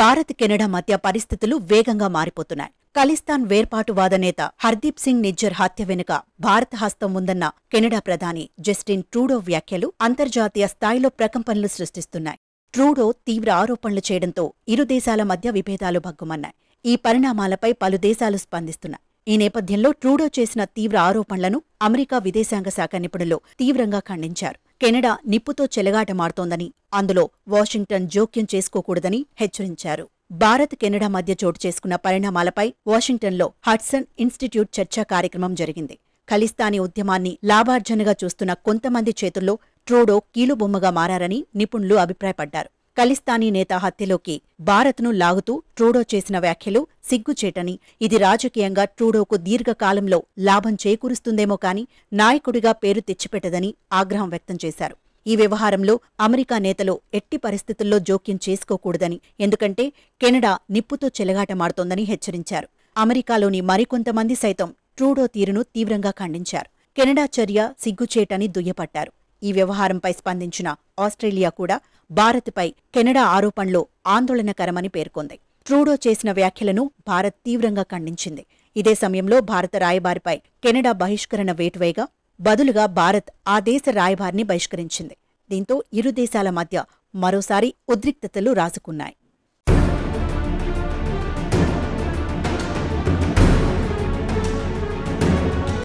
Bharat Canada మధ్య పరిస్థితులు వేగంగా మారిపోతున్నాయి ఖలిస్తాన్ వేర్పాటువాద నేత హర్దీప్ సింగ్ నిజ్జర్ హత్య వెనుక భారత హస్తం ఉందన్న కెనడా ప్రధాని జస్టిన్ ట్రూడో వ్యాఖ్యలు అంతర్జాతీయ స్థాయిలో ప్రకంపనలు సృష్టిస్తున్నాయి ట్రూడో తీవ్ర ఆరోపణలు చేయడంతో ఇరు దేశాల మధ్య విభేదాలు భగ్గుమన్నాయి ఈ పరిణామాలపై పలు దేశాలు స్పందిస్తున్నాయి ఈ నేపథ్యంలో ట్రూడో చేసిన తీవ్ర ఆరోపణలను అమెరికా విదేశాంగ శాఖ నిపుణులు తీవ్రంగా ఖండించారు కెనడా నిప్పుతో చెలగాటమాడుతోందని అందులో వాషింగ్టన్ జోక్యం చేసుకోకూడదని హెచ్చరించారు భారత్ కెనడా మధ్య చోటు చేసుకున్న పరిణామాలపై వాషింగ్టన్లో హట్సన్ ఇన్స్టిట్యూట్ చర్చా కార్యక్రమం జరిగింది ఖలిస్తానీ ఉద్యమాన్ని లాభార్జనగా చూస్తున్న కొంతమంది చేతుల్లో ట్రూడో కీలుబొమ్మగా మారారని నిపుణులు అభిప్రాయపడ్డారు ఖలిస్తానీ నేత హత్యలోకి భారత్ను లాగుతూ ట్రూడో చేసిన వ్యాఖ్యలు సిగ్గుచేటని ఇది రాజకీయంగా ట్రూడోకు దీర్ఘకాలంలో లాభం చేకూరుస్తుందేమో కాని నాయకుడిగా పేరు తెచ్చిపెట్టదని ఆగ్రహం వ్యక్తం చేశారు ఈ వ్యవహారంలో అమెరికా నేతలు ఎట్టి పరిస్థితుల్లో జోక్యం చేసుకోకూడదని ఎందుకంటే కెనడా నిప్పుతో చెలగాటమాడుతోందని హెచ్చరించారు అమెరికాలోని మరికొంతమంది సైతం ట్రూడో తీరును తీవ్రంగా ఖండించారు కెనడా చర్య సిగ్గుచేటని దుయ్యపట్టారు ఈ వ్యవహారంపై స్పందించిన ఆస్ట్రేలియా కూడా భారత్పై కెనడా ఆరోపణలో ఆందోళనకరమని పేర్కొంది ట్రూడో చేసిన వ్యాఖ్యలను భారత్ తీవ్రంగా ఖండించింది ఇదే సమయంలో భారత రాయబారిపై కెనడా బహిష్కరణ వేటువేగా బదులుగా భారత్ ఆ దేశ రాయబారిని బహిష్కరించింది దీంతో ఇరు దేశాల మధ్య మరోసారి ఉద్రిక్తతలు రాసుకున్నాయి